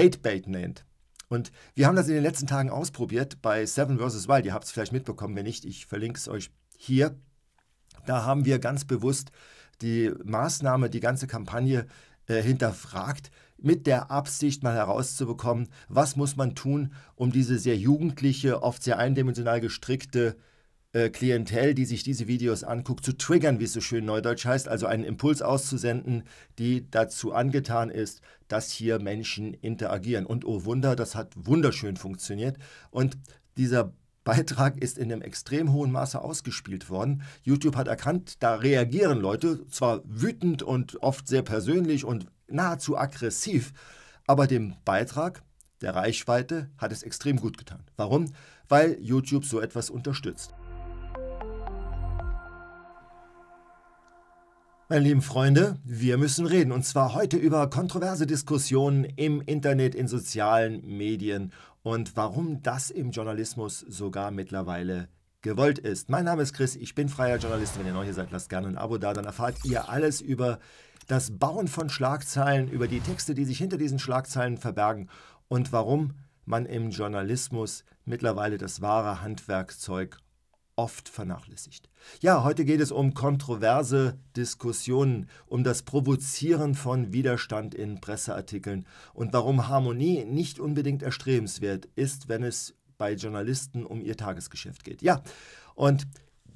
Hatebait nennt. Und wir haben das in den letzten Tagen ausprobiert bei Seven vs. Wild. Ihr habt es vielleicht mitbekommen, wenn nicht, ich verlinke es euch hier. Da haben wir ganz bewusst die Maßnahme, die ganze Kampagne äh, hinterfragt, mit der Absicht mal herauszubekommen, was muss man tun, um diese sehr jugendliche, oft sehr eindimensional gestrickte äh, Klientel, die sich diese Videos anguckt, zu triggern, wie es so schön neudeutsch heißt, also einen Impuls auszusenden, die dazu angetan ist, dass hier Menschen interagieren. Und oh Wunder, das hat wunderschön funktioniert. Und dieser Beitrag ist in einem extrem hohen Maße ausgespielt worden. YouTube hat erkannt, da reagieren Leute zwar wütend und oft sehr persönlich und nahezu aggressiv, aber dem Beitrag, der Reichweite, hat es extrem gut getan. Warum? Weil YouTube so etwas unterstützt. Meine lieben Freunde, wir müssen reden und zwar heute über kontroverse Diskussionen im Internet, in sozialen Medien und warum das im Journalismus sogar mittlerweile gewollt ist. Mein Name ist Chris, ich bin freier Journalist. Wenn ihr neu hier seid, lasst gerne ein Abo da, dann erfahrt ihr alles über das Bauen von Schlagzeilen, über die Texte, die sich hinter diesen Schlagzeilen verbergen und warum man im Journalismus mittlerweile das wahre Handwerkzeug oft vernachlässigt. Ja, heute geht es um kontroverse Diskussionen, um das Provozieren von Widerstand in Presseartikeln und warum Harmonie nicht unbedingt erstrebenswert ist, wenn es bei Journalisten um ihr Tagesgeschäft geht. Ja, und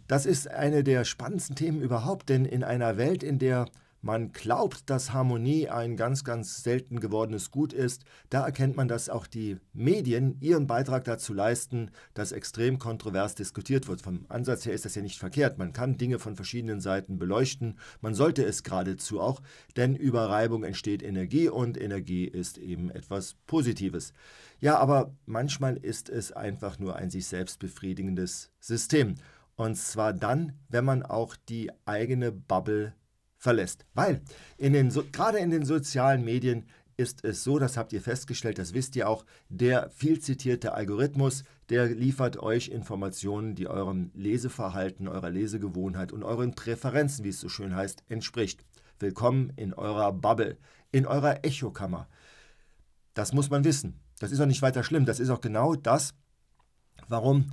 das ist eine der spannendsten Themen überhaupt, denn in einer Welt, in der man glaubt, dass Harmonie ein ganz, ganz selten gewordenes Gut ist, da erkennt man, dass auch die Medien ihren Beitrag dazu leisten, dass extrem kontrovers diskutiert wird. Vom Ansatz her ist das ja nicht verkehrt. Man kann Dinge von verschiedenen Seiten beleuchten. Man sollte es geradezu auch, denn über Reibung entsteht Energie und Energie ist eben etwas Positives. Ja, aber manchmal ist es einfach nur ein sich selbst befriedigendes System. Und zwar dann, wenn man auch die eigene Bubble verlässt. Weil in den so gerade in den sozialen Medien ist es so, das habt ihr festgestellt, das wisst ihr auch, der viel zitierte Algorithmus, der liefert euch Informationen, die eurem Leseverhalten, eurer Lesegewohnheit und euren Präferenzen, wie es so schön heißt, entspricht. Willkommen in eurer Bubble, in eurer Echokammer. Das muss man wissen. Das ist auch nicht weiter schlimm. Das ist auch genau das, warum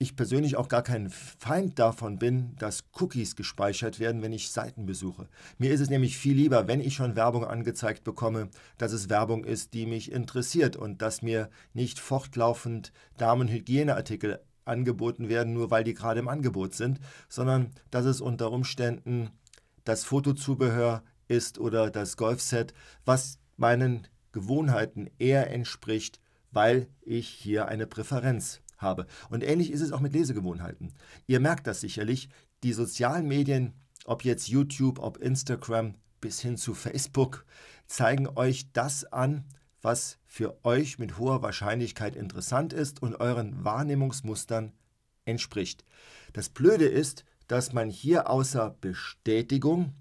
ich persönlich auch gar kein Feind davon bin, dass Cookies gespeichert werden, wenn ich Seiten besuche. Mir ist es nämlich viel lieber, wenn ich schon Werbung angezeigt bekomme, dass es Werbung ist, die mich interessiert und dass mir nicht fortlaufend Damenhygieneartikel angeboten werden, nur weil die gerade im Angebot sind, sondern dass es unter Umständen das Fotozubehör ist oder das Golfset, was meinen Gewohnheiten eher entspricht, weil ich hier eine Präferenz habe. Und ähnlich ist es auch mit Lesegewohnheiten. Ihr merkt das sicherlich, die sozialen Medien, ob jetzt YouTube, ob Instagram bis hin zu Facebook, zeigen euch das an, was für euch mit hoher Wahrscheinlichkeit interessant ist und euren Wahrnehmungsmustern entspricht. Das Blöde ist, dass man hier außer Bestätigung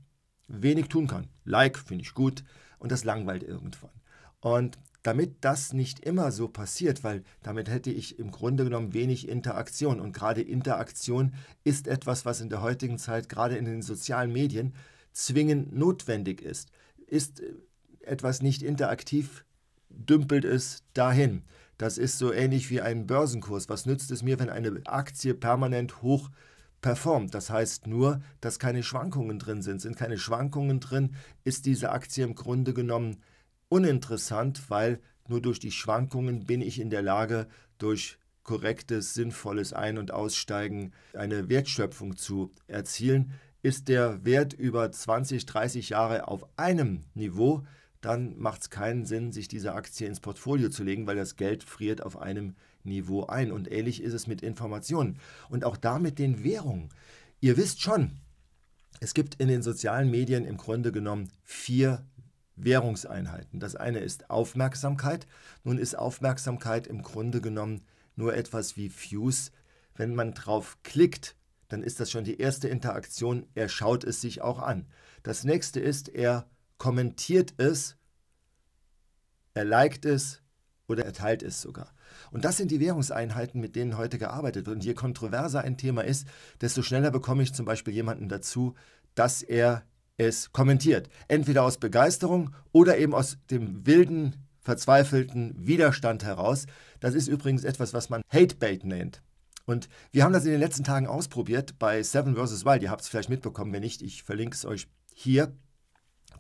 wenig tun kann. Like finde ich gut und das langweilt irgendwann. Und damit das nicht immer so passiert, weil damit hätte ich im Grunde genommen wenig Interaktion. Und gerade Interaktion ist etwas, was in der heutigen Zeit, gerade in den sozialen Medien, zwingend notwendig ist. Ist äh, etwas nicht interaktiv, dümpelt es dahin. Das ist so ähnlich wie ein Börsenkurs. Was nützt es mir, wenn eine Aktie permanent hoch performt? Das heißt nur, dass keine Schwankungen drin sind. Sind keine Schwankungen drin, ist diese Aktie im Grunde genommen uninteressant, weil nur durch die Schwankungen bin ich in der Lage, durch korrektes, sinnvolles Ein- und Aussteigen eine Wertschöpfung zu erzielen. Ist der Wert über 20, 30 Jahre auf einem Niveau, dann macht es keinen Sinn, sich diese Aktie ins Portfolio zu legen, weil das Geld friert auf einem Niveau ein. Und ähnlich ist es mit Informationen und auch da mit den Währungen. Ihr wisst schon, es gibt in den sozialen Medien im Grunde genommen vier Währungseinheiten. Das eine ist Aufmerksamkeit. Nun ist Aufmerksamkeit im Grunde genommen nur etwas wie Views. Wenn man drauf klickt, dann ist das schon die erste Interaktion. Er schaut es sich auch an. Das nächste ist, er kommentiert es, er liked es oder er teilt es sogar. Und das sind die Währungseinheiten, mit denen heute gearbeitet wird. Und je kontroverser ein Thema ist, desto schneller bekomme ich zum Beispiel jemanden dazu, dass er es kommentiert. Entweder aus Begeisterung oder eben aus dem wilden, verzweifelten Widerstand heraus. Das ist übrigens etwas, was man Hatebait nennt. Und wir haben das in den letzten Tagen ausprobiert bei Seven vs. Wild. Ihr habt es vielleicht mitbekommen, wenn nicht, ich verlinke es euch hier.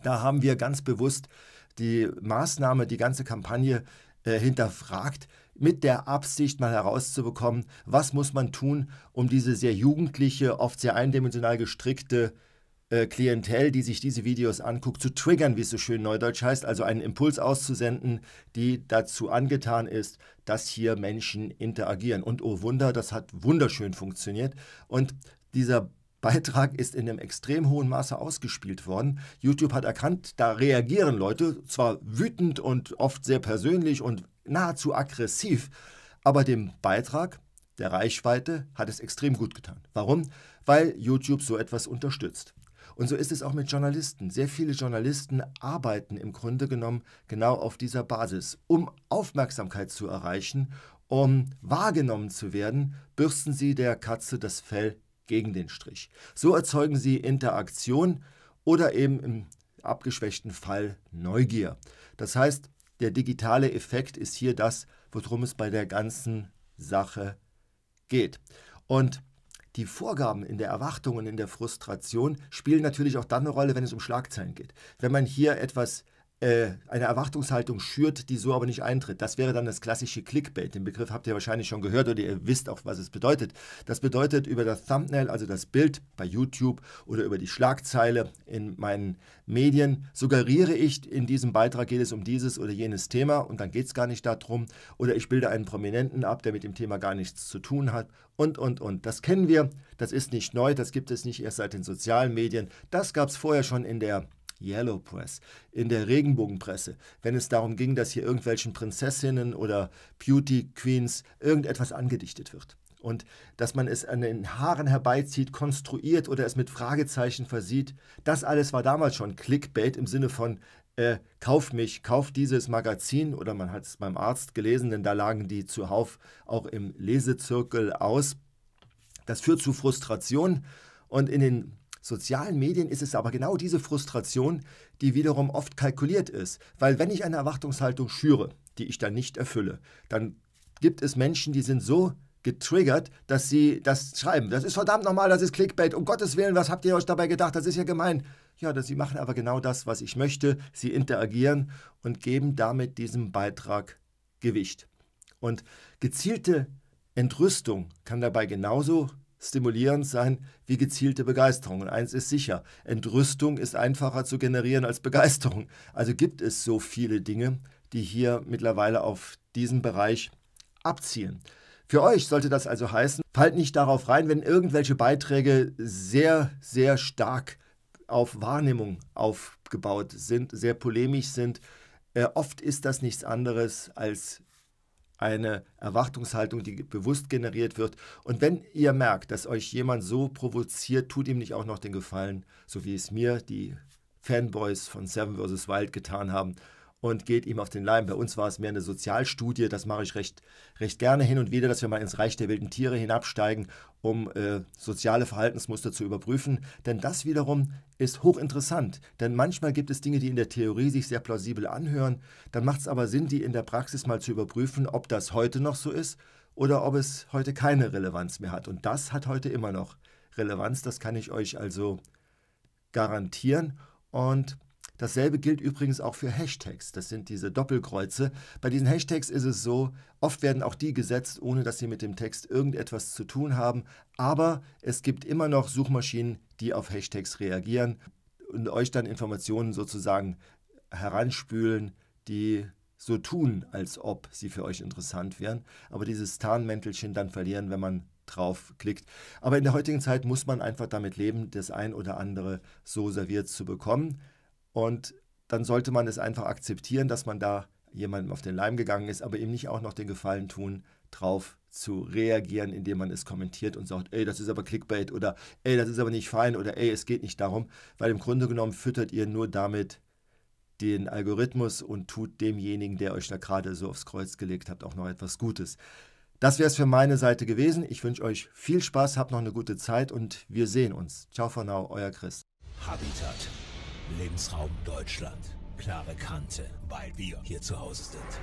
Da haben wir ganz bewusst die Maßnahme, die ganze Kampagne äh, hinterfragt, mit der Absicht mal herauszubekommen, was muss man tun, um diese sehr jugendliche, oft sehr eindimensional gestrickte äh, Klientel, die sich diese Videos anguckt, zu triggern, wie es so schön neudeutsch heißt, also einen Impuls auszusenden, die dazu angetan ist, dass hier Menschen interagieren. Und oh Wunder, das hat wunderschön funktioniert. Und dieser Beitrag ist in einem extrem hohen Maße ausgespielt worden. YouTube hat erkannt, da reagieren Leute zwar wütend und oft sehr persönlich und nahezu aggressiv, aber dem Beitrag, der Reichweite, hat es extrem gut getan. Warum? Weil YouTube so etwas unterstützt. Und so ist es auch mit Journalisten. Sehr viele Journalisten arbeiten im Grunde genommen genau auf dieser Basis. Um Aufmerksamkeit zu erreichen, um wahrgenommen zu werden, bürsten sie der Katze das Fell gegen den Strich. So erzeugen sie Interaktion oder eben im abgeschwächten Fall Neugier. Das heißt, der digitale Effekt ist hier das, worum es bei der ganzen Sache geht. Und die Vorgaben in der Erwartung und in der Frustration spielen natürlich auch dann eine Rolle, wenn es um Schlagzeilen geht. Wenn man hier etwas äh, eine Erwartungshaltung schürt, die so aber nicht eintritt. Das wäre dann das klassische Clickbait. Den Begriff habt ihr wahrscheinlich schon gehört oder ihr wisst auch, was es bedeutet. Das bedeutet über das Thumbnail, also das Bild bei YouTube oder über die Schlagzeile in meinen Medien, suggeriere ich, in diesem Beitrag geht es um dieses oder jenes Thema und dann geht es gar nicht darum. Oder ich bilde einen Prominenten ab, der mit dem Thema gar nichts zu tun hat und, und, und. Das kennen wir, das ist nicht neu, das gibt es nicht erst seit den sozialen Medien. Das gab es vorher schon in der Yellow Press, in der Regenbogenpresse, wenn es darum ging, dass hier irgendwelchen Prinzessinnen oder Beauty Queens irgendetwas angedichtet wird. Und dass man es an den Haaren herbeizieht, konstruiert oder es mit Fragezeichen versieht, das alles war damals schon Clickbait im Sinne von äh, kauf mich, kauf dieses Magazin oder man hat es beim Arzt gelesen, denn da lagen die zuhauf auch im Lesezirkel aus. Das führt zu Frustration und in den sozialen Medien ist es aber genau diese Frustration, die wiederum oft kalkuliert ist. Weil wenn ich eine Erwartungshaltung schüre, die ich dann nicht erfülle, dann gibt es Menschen, die sind so getriggert, dass sie das schreiben. Das ist verdammt normal, das ist Clickbait. Um Gottes Willen, was habt ihr euch dabei gedacht? Das ist ja gemein. Ja, dass sie machen aber genau das, was ich möchte. Sie interagieren und geben damit diesem Beitrag Gewicht. Und gezielte Entrüstung kann dabei genauso stimulierend sein wie gezielte Begeisterung. Und eins ist sicher, Entrüstung ist einfacher zu generieren als Begeisterung. Also gibt es so viele Dinge, die hier mittlerweile auf diesen Bereich abzielen. Für euch sollte das also heißen, fallt nicht darauf rein, wenn irgendwelche Beiträge sehr, sehr stark auf Wahrnehmung aufgebaut sind, sehr polemisch sind. Äh, oft ist das nichts anderes als eine Erwartungshaltung, die bewusst generiert wird. Und wenn ihr merkt, dass euch jemand so provoziert, tut ihm nicht auch noch den Gefallen, so wie es mir die Fanboys von Seven vs. Wild getan haben, und geht ihm auf den Leim. Bei uns war es mehr eine Sozialstudie, das mache ich recht, recht gerne hin und wieder, dass wir mal ins Reich der wilden Tiere hinabsteigen, um äh, soziale Verhaltensmuster zu überprüfen. Denn das wiederum ist hochinteressant. Denn manchmal gibt es Dinge, die in der Theorie sich sehr plausibel anhören. Dann macht es aber Sinn, die in der Praxis mal zu überprüfen, ob das heute noch so ist oder ob es heute keine Relevanz mehr hat. Und das hat heute immer noch Relevanz. Das kann ich euch also garantieren. Und Dasselbe gilt übrigens auch für Hashtags. Das sind diese Doppelkreuze. Bei diesen Hashtags ist es so, oft werden auch die gesetzt, ohne dass sie mit dem Text irgendetwas zu tun haben. Aber es gibt immer noch Suchmaschinen, die auf Hashtags reagieren und euch dann Informationen sozusagen heranspülen, die so tun, als ob sie für euch interessant wären, aber dieses Tarnmäntelchen dann verlieren, wenn man draufklickt. Aber in der heutigen Zeit muss man einfach damit leben, das ein oder andere so serviert zu bekommen. Und dann sollte man es einfach akzeptieren, dass man da jemandem auf den Leim gegangen ist, aber eben nicht auch noch den Gefallen tun, drauf zu reagieren, indem man es kommentiert und sagt, ey, das ist aber Clickbait oder ey, das ist aber nicht fein oder ey, es geht nicht darum, weil im Grunde genommen füttert ihr nur damit den Algorithmus und tut demjenigen, der euch da gerade so aufs Kreuz gelegt habt, auch noch etwas Gutes. Das wäre es für meine Seite gewesen. Ich wünsche euch viel Spaß, habt noch eine gute Zeit und wir sehen uns. Ciao for now, euer Chris. Habitat. Lebensraum Deutschland. Klare Kante, weil wir hier zu Hause sind.